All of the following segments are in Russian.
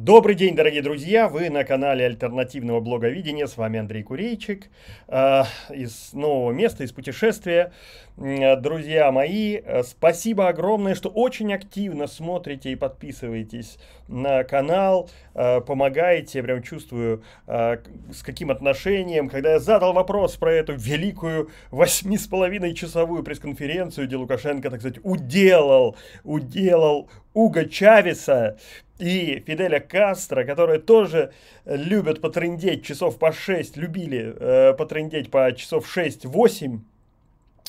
Добрый день, дорогие друзья! Вы на канале Альтернативного блога Видения. С вами Андрей Курейчик э, из нового места, из путешествия. Э, друзья мои, э, спасибо огромное, что очень активно смотрите и подписываетесь на канал, э, помогаете. прям чувствую, э, с каким отношением. Когда я задал вопрос про эту великую 8,5-часовую пресс-конференцию, где Лукашенко, так сказать, уделал, уделал Уга Чавеса, и Фиделя Кастро, которые тоже э, любят потрындеть часов по 6, любили э, потрындеть по часов 6-8,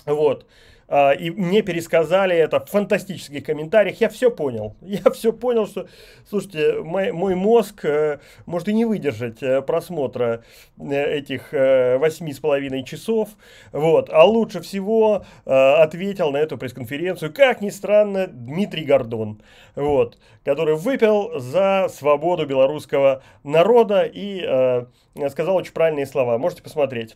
вот, а, и мне пересказали это в фантастических комментариях. Я все понял. Я все понял, что, слушайте, мой, мой мозг э, может и не выдержать э, просмотра э, этих восьми с половиной часов. Вот. А лучше всего ответил на эту пресс-конференцию, как ни странно, Дмитрий Гордон, вот, который выпил за свободу белорусского народа и сказал очень правильные слова. Можете посмотреть.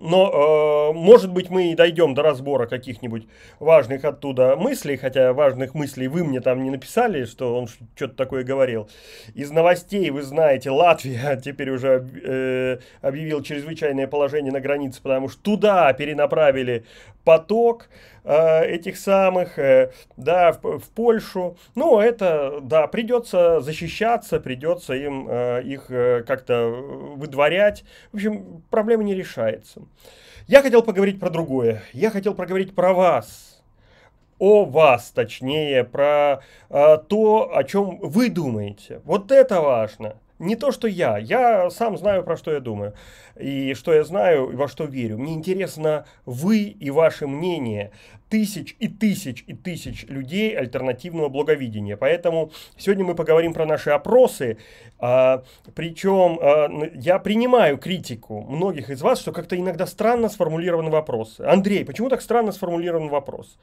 Но, э, может быть, мы и дойдем до разбора каких-нибудь важных оттуда мыслей, хотя важных мыслей вы мне там не написали, что он что-то такое говорил. Из новостей, вы знаете, Латвия теперь уже э, объявила чрезвычайное положение на границе, потому что туда перенаправили поток. Э, этих самых, э, да, в, в Польшу. Ну, это, да, придется защищаться, придется им э, их как-то выдворять. В общем, проблема не решается. Я хотел поговорить про другое. Я хотел проговорить про вас о вас, точнее, про э, то, о чем вы думаете. Вот это важно. Не то, что я. Я сам знаю, про что я думаю. И что я знаю, и во что верю. Мне интересно вы и ваше мнение тысяч и тысяч и тысяч людей альтернативного благовидения. Поэтому сегодня мы поговорим про наши опросы. А, причем а, я принимаю критику многих из вас, что как-то иногда странно сформулирован вопрос. Андрей, почему так странно сформулирован вопрос?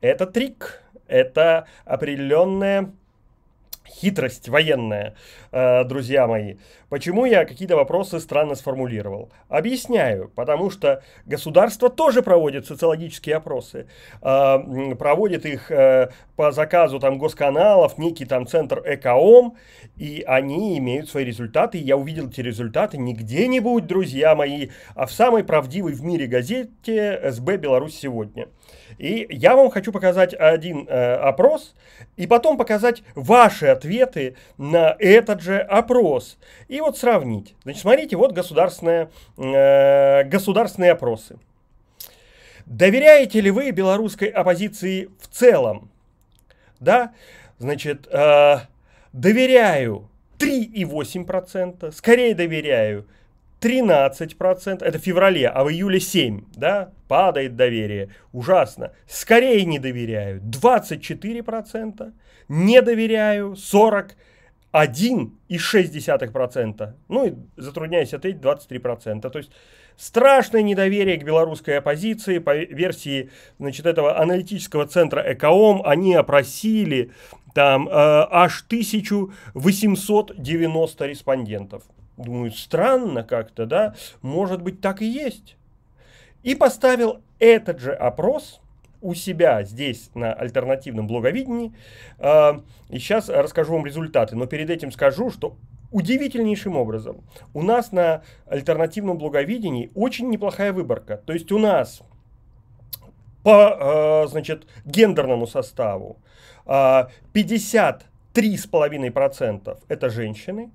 Это трик. Это определенная хитрость военная, э, друзья мои. Почему я какие-то вопросы странно сформулировал? Объясняю, потому что государство тоже проводит социологические опросы. Э, проводит их э, по заказу там госканалов, некий там центр ЭКОМ, и они имеют свои результаты. Я увидел эти результаты не где-нибудь, друзья мои, а в самой правдивой в мире газете СБ «Беларусь сегодня». И я вам хочу показать один э, опрос, и потом показать ваши ответы на этот же опрос. И вот сравнить. Значит, смотрите, вот государственные, э, государственные опросы. Доверяете ли вы белорусской оппозиции в целом? Да, значит, э, доверяю 3,8%, скорее доверяю 13%, это в феврале, а в июле 7%, да, падает доверие, ужасно. Скорее не доверяю, 24%, не доверяю, 40%. 1,6%. Ну и затрудняюсь ответить 23%. То есть страшное недоверие к белорусской оппозиции. По версии значит, этого аналитического центра ЭКОМ они опросили там э, аж 1890 респондентов. Думаю, странно как-то, да? Может быть, так и есть. И поставил этот же опрос у себя здесь на альтернативном блоговидении. А, и сейчас расскажу вам результаты. Но перед этим скажу, что удивительнейшим образом у нас на альтернативном блоговидении очень неплохая выборка. То есть у нас по а, значит, гендерному составу 53,5% а, это женщины,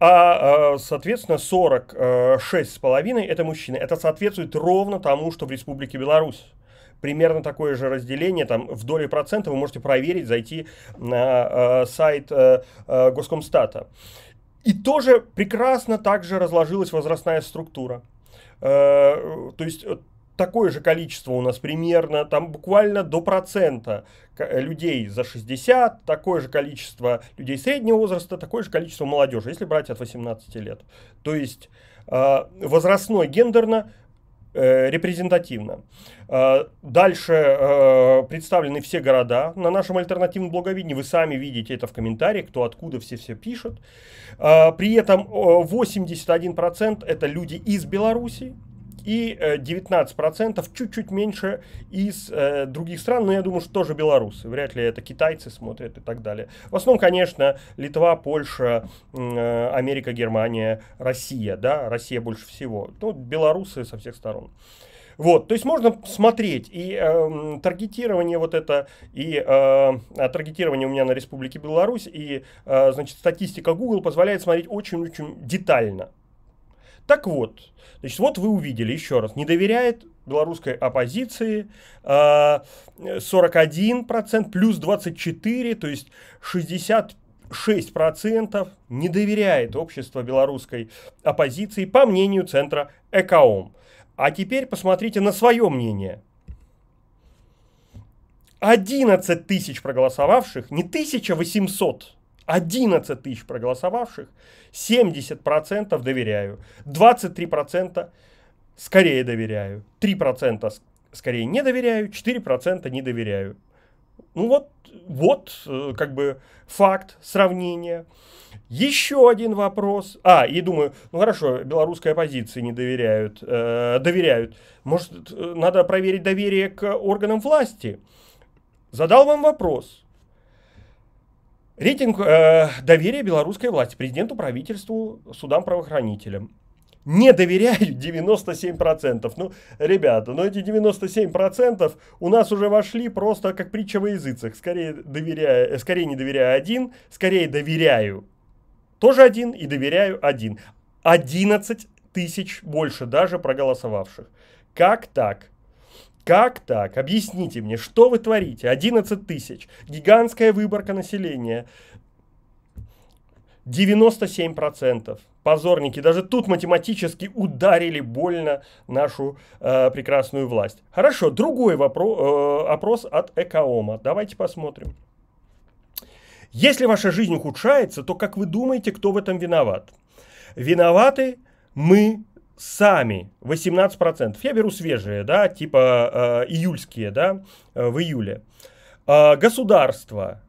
а, э, соответственно, 46,5 э, это мужчины. Это соответствует ровно тому, что в Республике Беларусь. Примерно такое же разделение, там в доле процента вы можете проверить, зайти на э, сайт э, э, Госкомстата. И тоже прекрасно также разложилась возрастная структура. Э, то есть такое же количество у нас примерно, там буквально до процента э, людей за 60, такое же количество людей среднего возраста, такое же количество молодежи, если брать от 18 лет. То есть а, возрастной гендерно э, репрезентативно. А, дальше э, представлены все города на нашем альтернативном блоговидении. Вы сами видите это в комментариях, кто откуда все-все пишет. А, при этом 81% это люди из Беларуси, и 19% э, чуть-чуть меньше из э, других стран, но я думаю, что тоже белорусы, вряд ли это китайцы смотрят и так далее. В основном, конечно, Литва, Польша, э, Америка, Германия, Россия, да, Россия больше всего, ну, белорусы со всех сторон. Вот, то есть можно смотреть и э, таргетирование вот это и э, а, таргетирование у меня на Республике Беларусь и э, значит статистика Google позволяет смотреть очень-очень детально так вот, значит, вот вы увидели еще раз, не доверяет белорусской оппозиции, 41%, а, плюс 24%, то есть 60 6% не доверяет общество белорусской оппозиции, по мнению Центра ЭКОМ. А теперь посмотрите на свое мнение. 11 тысяч проголосовавших, не 1800, 11 тысяч проголосовавших, 70% доверяю, 23% скорее доверяю, 3% скорее не доверяю, 4% не доверяю. Ну вот, вот э, как бы факт, сравнение. Еще один вопрос. А, и думаю, ну хорошо, белорусской оппозиции не доверяют. Э, доверяют. Может, э, надо проверить доверие к органам власти. Задал вам вопрос. Рейтинг э, доверия белорусской власти, президенту, правительству, судам, правоохранителям. Не доверяют 97%. Ну, ребята, но ну эти 97% у нас уже вошли просто как притча во языцах. Скорее, доверяю, э, скорее не доверяю один, скорее доверяю тоже один и доверяю один. 11 тысяч больше даже проголосовавших. Как так? Как так? Объясните мне, что вы творите? 11 тысяч, гигантская выборка населения, 97%. Позорники, даже тут математически ударили больно нашу э, прекрасную власть. Хорошо, другой вопро- э, опрос от Экоома. Давайте посмотрим. Если ваша жизнь ухудшается, то как вы думаете, кто в этом виноват? Виноваты мы сами 18%. Я беру свежие, да, типа э, июльские, да, э, в июле. Э, государство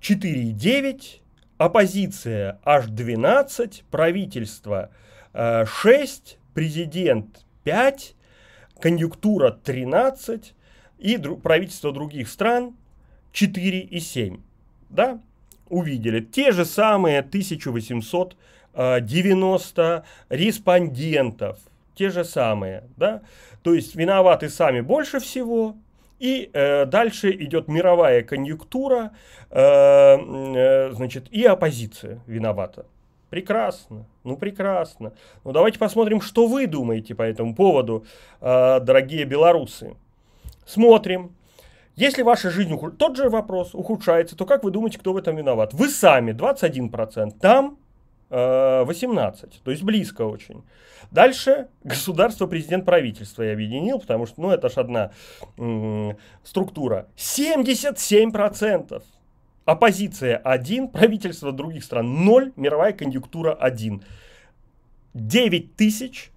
4,9, оппозиция аж 12, правительство э, 6, президент 5, конъюнктура 13 и дру, правительство других стран 4,7. Да, увидели те же самые 1800 90 э, респондентов, те же самые, да, то есть виноваты сами больше всего, и э, дальше идет мировая конъюнктура, э, э, значит, и оппозиция виновата. Прекрасно, ну прекрасно. Ну давайте посмотрим, что вы думаете по этому поводу, э, дорогие белорусы. Смотрим. Если ваша жизнь, ухуд... тот же вопрос, ухудшается, то как вы думаете, кто в этом виноват? Вы сами, 21%, там 18, э, то есть близко очень. Дальше государство, президент, правительство я объединил, потому что, ну, это ж одна структура. 77% оппозиция 1, правительство других стран 0, мировая конъюнктура 1. 9 тысяч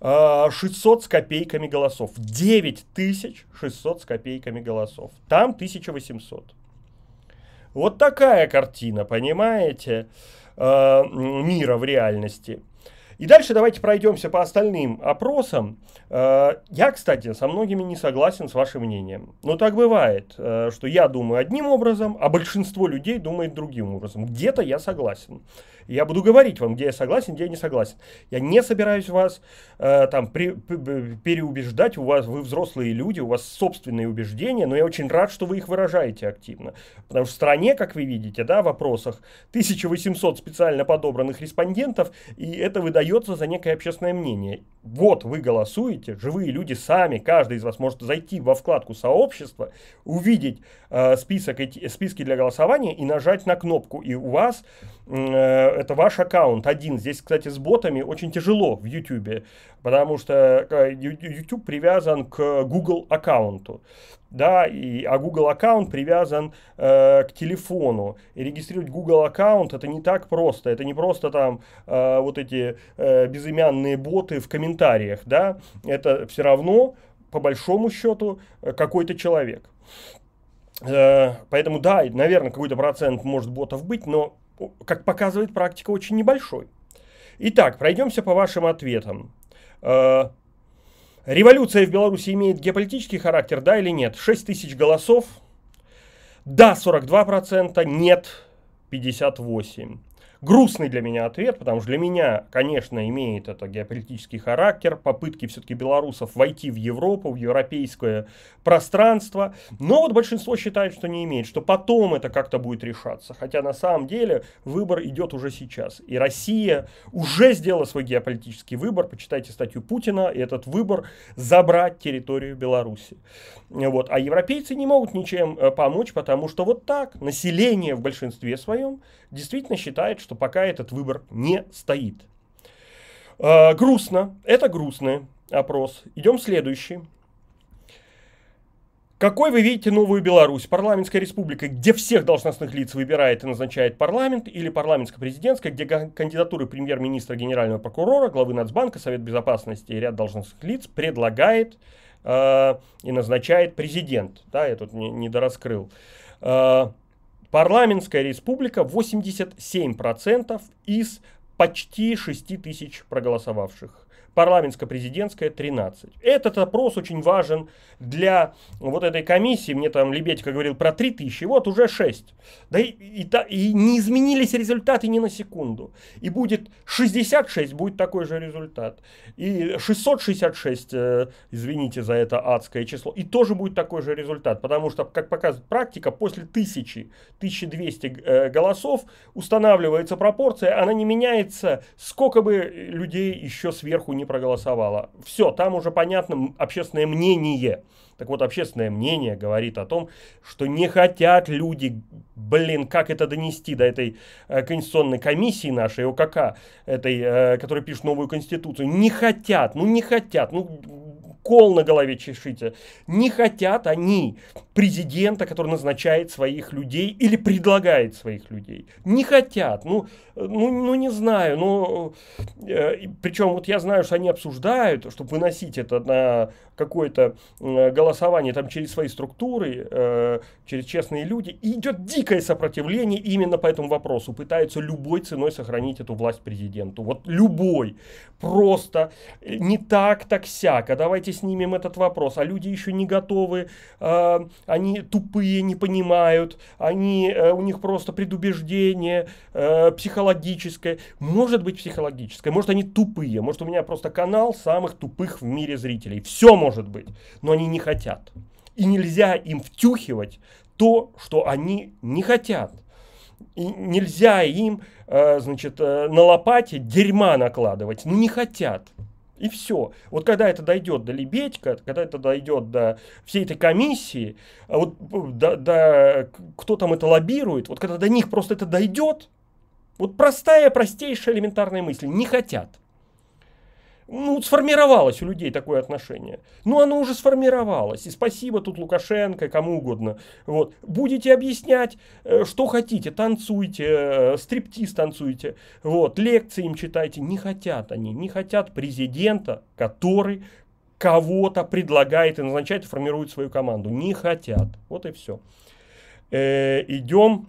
600 э, с копейками голосов. 9 тысяч 600 с копейками голосов. Там 1800. Вот такая картина, понимаете? Понимаете? Э, мира в реальности. И дальше давайте пройдемся по остальным опросам. Э, я, кстати, со многими не согласен с вашим мнением. Но так бывает, э, что я думаю одним образом, а большинство людей думает другим образом. Где-то я согласен. Я буду говорить вам, где я согласен, где я не согласен. Я не собираюсь вас э, там при, при, переубеждать. У вас вы взрослые люди, у вас собственные убеждения, но я очень рад, что вы их выражаете активно. Потому что в стране, как вы видите, да, в вопросах 1800 специально подобранных респондентов, и это выдается за некое общественное мнение. Вот вы голосуете, живые люди сами, каждый из вас может зайти во вкладку сообщества, увидеть э, список, эти, списки для голосования и нажать на кнопку, и у вас Э, это ваш аккаунт один. Здесь, кстати, с ботами очень тяжело в YouTube, потому что YouTube э, привязан к Google аккаунту. Да, и, а Google аккаунт привязан э, к телефону. И регистрировать Google аккаунт это не так просто. Это не просто там э, вот эти э, безымянные боты в комментариях. Да? Это все равно, по большому счету, э, какой-то человек. Э, поэтому да, наверное, какой-то процент может ботов быть, но как показывает практика, очень небольшой. Итак, пройдемся по вашим ответам. Э, революция в Беларуси имеет геополитический характер, да или нет? 6 тысяч голосов. Да, 42%, нет, 58%. Грустный для меня ответ, потому что для меня, конечно, имеет это геополитический характер, попытки все-таки белорусов войти в Европу, в европейское пространство, но вот большинство считает, что не имеет, что потом это как-то будет решаться, хотя на самом деле выбор идет уже сейчас, и Россия уже сделала свой геополитический выбор, почитайте статью Путина, и этот выбор забрать территорию Беларуси. Вот. А европейцы не могут ничем э, помочь, потому что вот так население в большинстве своем действительно считает, что пока этот выбор не стоит. Э, грустно. Это грустный опрос. Идем следующий. Какой вы видите новую Беларусь? Парламентская республика, где всех должностных лиц выбирает и назначает парламент, или парламентско-президентская, где кандидатуры премьер-министра, генерального прокурора, главы Нацбанка, Совет Безопасности и ряд должностных лиц предлагает э, и назначает президент. Да, я тут не, дораскрыл. Э, Парламентская республика 87% из почти 6 тысяч проголосовавших парламентско-президентская 13. Этот опрос очень важен для вот этой комиссии. Мне там Лебедько говорил про 3000, вот уже 6. Да и, и, и не изменились результаты ни на секунду. И будет 66, будет такой же результат. И 666, э, извините за это адское число, и тоже будет такой же результат. Потому что, как показывает практика, после 1000, 1200 э, голосов устанавливается пропорция, она не меняется, сколько бы людей еще сверху не проголосовало. Все, там уже понятно общественное мнение. Так вот, общественное мнение говорит о том, что не хотят люди, блин, как это донести до этой э, конституционной комиссии нашей ОКК, этой, э, которая пишет новую конституцию. Не хотят, ну не хотят, ну кол на голове чешите. Не хотят они президента, который назначает своих людей или предлагает своих людей. Не хотят. Ну, ну, ну не знаю. Ну, э, причем вот я знаю, что они обсуждают, чтобы выносить это на какое-то э, голосование там через свои структуры, э, через честные люди, и идет дикое сопротивление именно по этому вопросу. Пытаются любой ценой сохранить эту власть президенту. Вот любой. Просто э, не так, так сяк. А давайте снимем этот вопрос. А люди еще не готовы, они тупые, не понимают, они, у них просто предубеждение психологическое. Может быть психологическое, может они тупые, может у меня просто канал самых тупых в мире зрителей. Все может быть, но они не хотят. И нельзя им втюхивать то, что они не хотят. И нельзя им, э, значит, э, на лопате дерьма накладывать. Ну, не хотят. И все. Вот когда это дойдет до Лебедька, когда это дойдет до всей этой комиссии, а вот э, до, до кто там это лоббирует, вот когда до них просто это дойдет, вот простая, простейшая, элементарная мысль. Не хотят ну, сформировалось у людей такое отношение. Ну, оно уже сформировалось. И спасибо тут Лукашенко, кому угодно. Вот. Будете объяснять, э, что хотите, танцуйте, э, стриптиз танцуйте, вот, лекции им читайте. Не хотят они, не хотят президента, который кого-то предлагает и назначает, и формирует свою команду. Не хотят. Вот и все. Э, идем,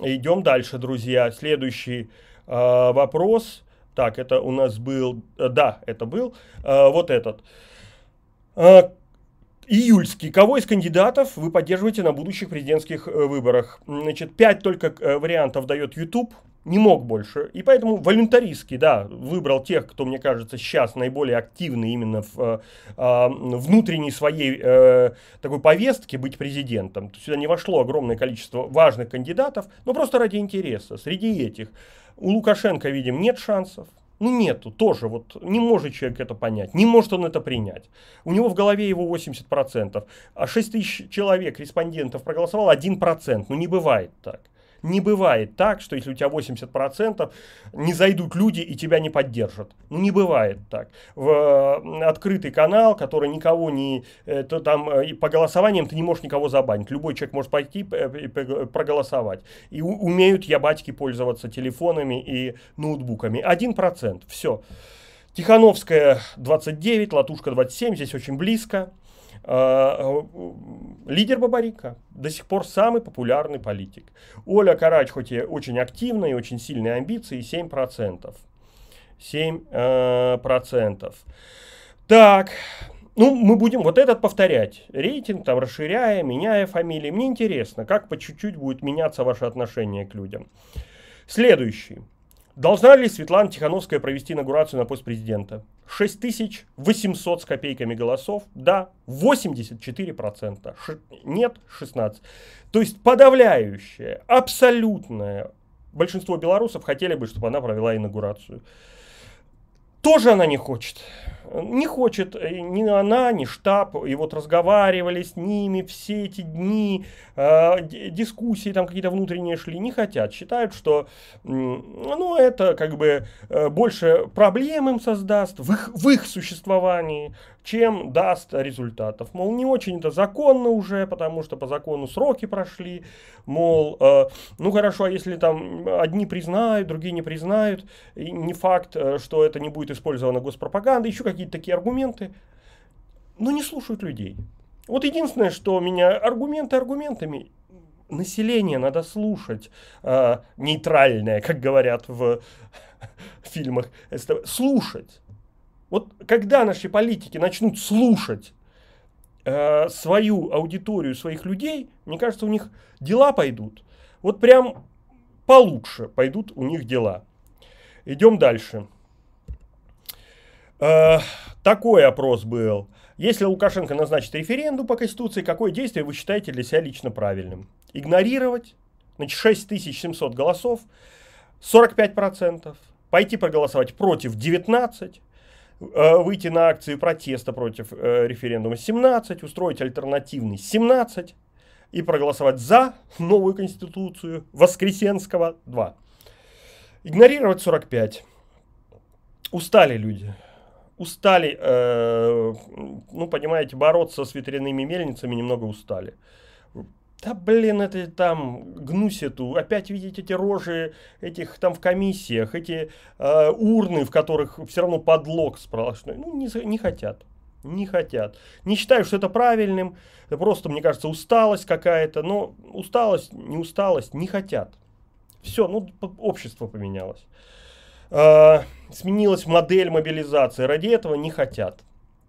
идем дальше, друзья. Следующий э, вопрос – так, это у нас был, э, да, это был э, вот этот. Э, июльский. Кого из кандидатов вы поддерживаете на будущих президентских э, выборах? Значит, пять только э, вариантов дает YouTube. Не мог больше. И поэтому волюнтаристский, да, выбрал тех, кто, мне кажется, сейчас наиболее активный именно в э, а, внутренней своей э, такой повестке быть президентом. Сюда не вошло огромное количество важных кандидатов, но просто ради интереса. Среди этих у Лукашенко, видим, нет шансов. Ну нету, тоже вот не может человек это понять, не может он это принять. У него в голове его 80%, а 6 тысяч человек, респондентов проголосовало 1%, ну не бывает так. Не бывает так, что если у тебя 80%, не зайдут люди и тебя не поддержат. Ну, не бывает так. В открытый канал, который никого не... Э, то там э, по голосованиям ты не можешь никого забанить. Любой человек может пойти э, и проголосовать. И умеют я батьки пользоваться телефонами и ноутбуками. 1%. Все. Тихановская 29, Латушка 27, здесь очень близко. А, лидер Бабарика, до сих пор самый популярный политик. Оля Карач, хоть и очень активная и очень сильные амбиции, 7%. 7%. Э, так, ну, мы будем вот этот повторять. Рейтинг там расширяя, меняя фамилии. Мне интересно, как по чуть-чуть будет меняться ваше отношение к людям. Следующий. Должна ли Светлана Тихановская провести инаугурацию на пост президента? 6800 с копейками голосов, да, 84%, Ш- нет, 16%. То есть подавляющее, абсолютное большинство белорусов хотели бы, чтобы она провела инаугурацию. Тоже она не хочет. Не хочет ни она, ни штаб. И вот разговаривали с ними все эти дни, э, дискуссии там какие-то внутренние шли, не хотят. Считают, что ну, это как бы э, больше проблем им создаст в их, в их существовании, чем даст результатов. Мол, не очень это законно уже, потому что по закону сроки прошли. Мол, э, ну хорошо, а если там одни признают, другие не признают, и не факт, э, что это не будет использовано госпропагандой. еще какие-то такие аргументы. Но не слушают людей. Вот единственное, что меня аргументы аргументами, население надо слушать э, нейтральное, как говорят в фильмах, э, слушать. Вот когда наши политики начнут слушать э, свою аудиторию, своих людей, мне кажется, у них дела пойдут. Вот прям получше пойдут у них дела. Идем дальше. Э, такой опрос был. Если Лукашенко назначит референдум по Конституции, какое действие вы считаете для себя лично правильным? Игнорировать? Значит, 6700 голосов, 45%. Пойти проголосовать против 19%, Э, выйти на акции протеста против э, референдума 17, устроить альтернативный 17 и проголосовать за новую конституцию Воскресенского 2. Игнорировать 45. Устали люди. Устали, э, ну, понимаете, бороться с ветряными мельницами немного устали. Да блин, это там гнуситу, опять видеть эти рожи этих там в комиссиях, эти э, урны, в которых все равно подлог сплошной. Ну, не, не хотят. Не хотят. Не считаю, что это правильным. Это просто, мне кажется, усталость какая-то. Но усталость, не усталость, не хотят. Все, ну, общество поменялось. Э, сменилась модель мобилизации. Ради этого не хотят.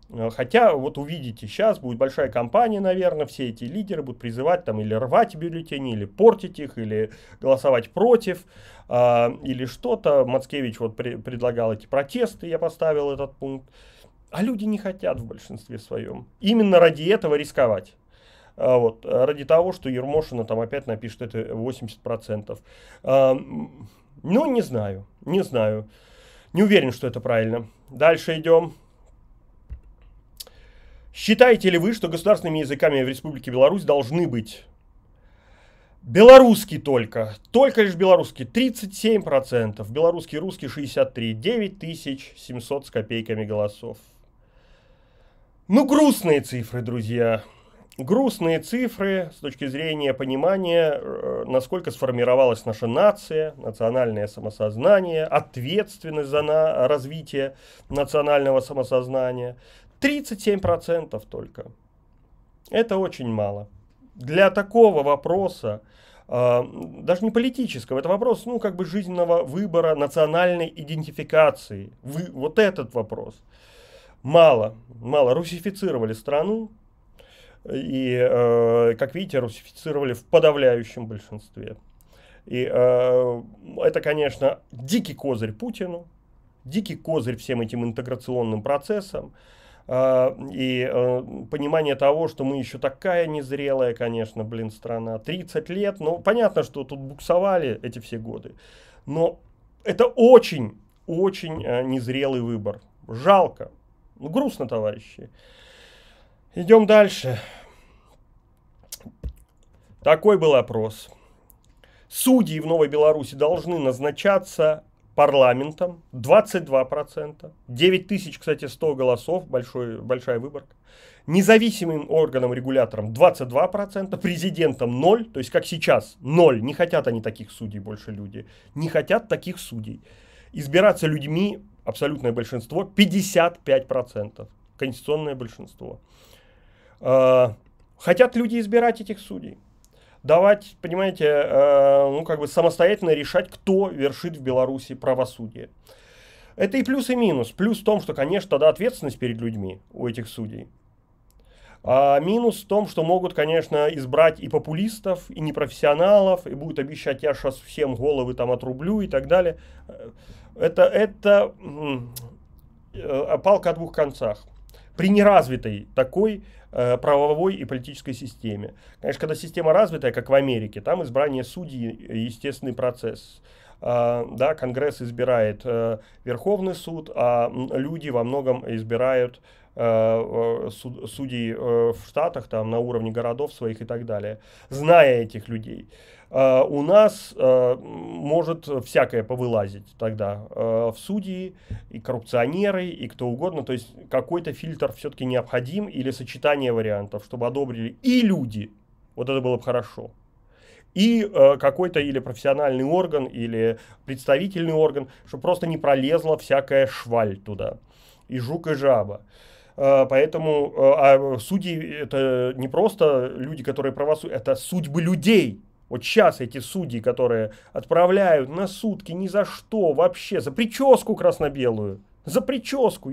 Э, хотя вот увидите, сейчас будет большая кампания, наверное, все эти лидеры будут призывать там или рвать бюллетени, или портить их, или голосовать против, э, или что-то. Мацкевич вот при, предлагал эти протесты, я поставил этот пункт. А люди не хотят в большинстве своем. Именно ради этого рисковать. А вот, ради того, что Ермошина там опять напишет это 80%. А, ну, не знаю, не знаю. Не уверен, что это правильно. Дальше идем. Считаете ли вы, что государственными языками в Республике Беларусь должны быть Белорусский только, только лишь белорусский, 37%, белорусский и русский 63, 9700 с копейками голосов. Ну, грустные цифры, друзья. Грустные цифры с точки зрения понимания, э, насколько сформировалась наша нация, национальное самосознание, ответственность за на развитие национального самосознания. 37% только. Это очень мало. Для такого вопроса, э, даже не политического, это вопрос, ну, как бы жизненного выбора, национальной идентификации. Вы, вот этот вопрос. Мало, мало. Русифицировали страну, и, э, как видите, русифицировали в подавляющем большинстве. И э, это, конечно, дикий козырь Путину, дикий козырь всем этим интеграционным процессам. А, и э, понимание того, что мы еще такая незрелая, конечно, блин, страна. 30 лет, ну, понятно, что тут буксовали эти все годы. Но это очень, очень э, незрелый выбор. Жалко. Ну, грустно, товарищи. Идем дальше. Такой был опрос. Судьи в Новой Беларуси должны назначаться парламентом 22%, 9 тысяч, кстати, 100 голосов, большой, большая выборка, независимым органом-регулятором 22%, президентом 0, то есть как сейчас 0, не хотят они таких судей больше люди, не хотят таких судей. Избираться людьми, абсолютное большинство, 55%, конституционное большинство. А, хотят люди избирать этих судей? давать, понимаете, э, ну как бы самостоятельно решать, кто вершит в Беларуси правосудие. Это и плюс, и минус. Плюс в том, что, конечно, тогда ответственность перед людьми у этих судей. А минус в том, что могут, конечно, избрать и популистов, и непрофессионалов, и будут обещать, я сейчас всем головы там отрублю и так далее. Это, это э, палка о двух концах. При неразвитой такой Э, правовой и политической системе. Конечно, когда система развитая, как в Америке, там избрание судей естественный процесс. А, да, Конгресс избирает э, Верховный суд, а люди во многом избирают э, судей в штатах, там, на уровне городов своих и так далее, зная этих людей э, у нас э, может всякое повылазить тогда э, в судьи, и коррупционеры, и кто угодно. То есть какой-то фильтр все-таки необходим или сочетание вариантов, чтобы одобрили и люди. Вот это было бы хорошо и э, какой-то или профессиональный орган, или представительный орган, чтобы просто не пролезла всякая шваль туда, и жук, и жаба. Э, поэтому э, а судьи это не просто люди, которые правосудят, это судьбы людей, вот сейчас эти судьи, которые отправляют на сутки ни за что вообще, за прическу красно-белую, за прическу,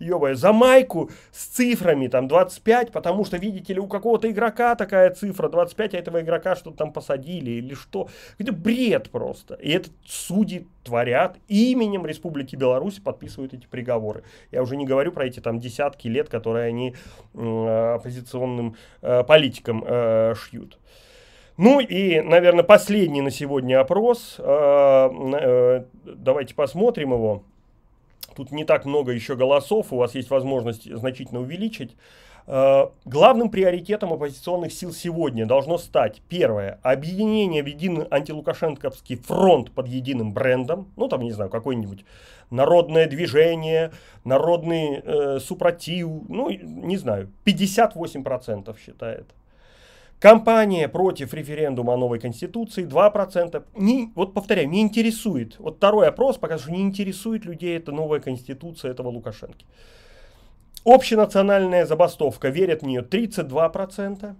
ебая, за майку с цифрами там 25, потому что, видите ли, у какого-то игрока такая цифра 25, а этого игрока что-то там посадили или что. Это бред просто. И это судьи творят именем Республики Беларусь, подписывают эти приговоры. Я уже не говорю про эти там десятки лет, которые они э, оппозиционным э, политикам э, шьют. Ну и, наверное, последний на сегодня опрос. А, э, давайте посмотрим его. Тут не так много еще голосов, у вас есть возможность значительно увеличить. А, главным приоритетом оппозиционных сил сегодня должно стать, первое, объединение в единый антилукашенковский фронт под единым брендом, ну там, не знаю, какое-нибудь народное движение, народный э, супротив, ну, не знаю, 58% считает. Компания против референдума о новой конституции 2%. Не, вот повторяю, не интересует. Вот второй опрос показывает, что не интересует людей эта новая конституция этого Лукашенко. Общенациональная забастовка, верят в нее 32%.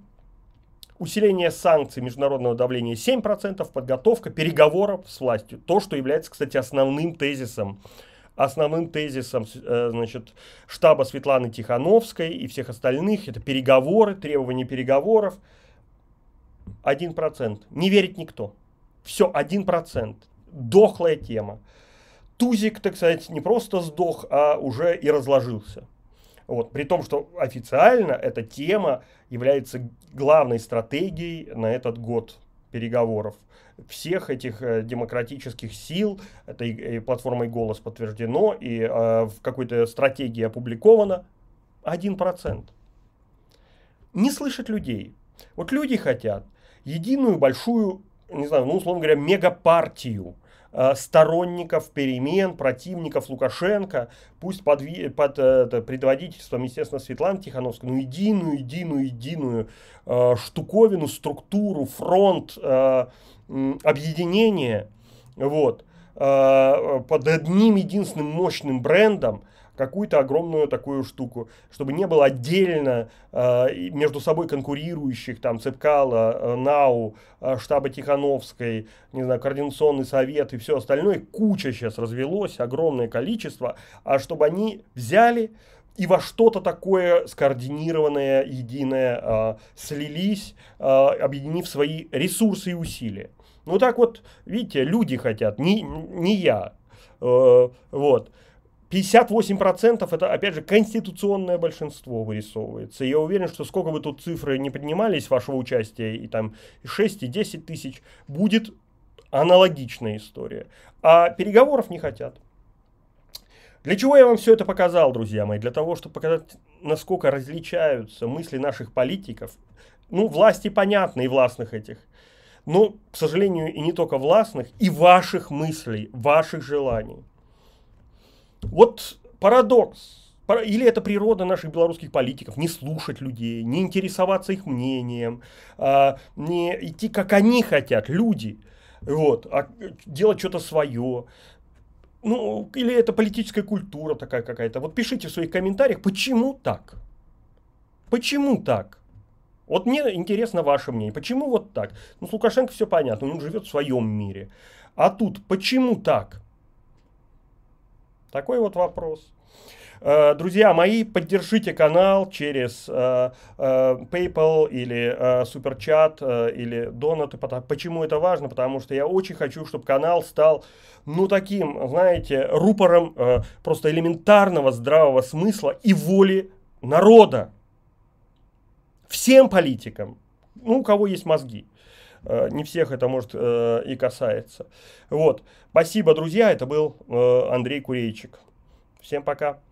Усиление санкций международного давления 7%, подготовка переговоров с властью. То, что является, кстати, основным тезисом основным тезисом э, значит, штаба Светланы Тихановской и всех остальных. Это переговоры, требования переговоров. 1%. Не верит никто. Все, 1%. Дохлая тема. Тузик, так сказать, не просто сдох, а уже и разложился. Вот. При том, что официально эта тема является главной стратегией на этот год переговоров всех этих э, демократических сил. этой и, платформой «Голос» подтверждено, и э, в какой-то стратегии опубликовано. 1%. Не слышат людей. Вот люди хотят – единую большую, не знаю, ну, условно говоря, мегапартию э, сторонников перемен, противников Лукашенко, пусть под, под э, это, предводительством, естественно, Светланы Тихановской, ну, единую, единую, единую э, штуковину, структуру, фронт, э, объединение, вот, э, под одним единственным мощным брендом, какую-то огромную такую штуку, чтобы не было отдельно э, между собой конкурирующих, там, Цепкала, э, НАУ, э, штаба Тихановской, не знаю, Координационный совет и все остальное, куча сейчас развелось, огромное количество, а чтобы они взяли и во что-то такое скоординированное, единое э, слились, э, объединив свои ресурсы и усилия. Ну так вот, видите, люди хотят, не, не я. Э, вот. 58% это, опять же, конституционное большинство вырисовывается. Я уверен, что сколько бы тут цифры не поднимались вашего участия, и там 6, и 10 тысяч, будет аналогичная история. А переговоров не хотят. Для чего я вам все это показал, друзья мои? Для того, чтобы показать, насколько различаются мысли наших политиков. Ну, власти понятны и властных этих. Но, к сожалению, и не только властных, и ваших мыслей, ваших желаний. Вот парадокс. Или это природа наших белорусских политиков, не слушать людей, не интересоваться их мнением, а, не идти как они хотят, люди, вот, а делать что-то свое. Ну, или это политическая культура такая какая-то. Вот пишите в своих комментариях, почему так? Почему так? Вот мне интересно ваше мнение. Почему вот так? Ну, с Лукашенко все понятно, он живет в своем мире. А тут почему так? Такой вот вопрос. Э, друзья мои, поддержите канал через э, э, PayPal или SuperChat или донаты. Почему это важно? Потому что я очень хочу, чтобы канал стал, ну, таким, знаете, рупором просто элементарного здравого смысла и воли народа. Всем политикам, ну, у кого есть мозги. Э, не всех это, может, э, и касается. Вот. Спасибо, друзья. Это был э, Андрей Курейчик. Всем пока.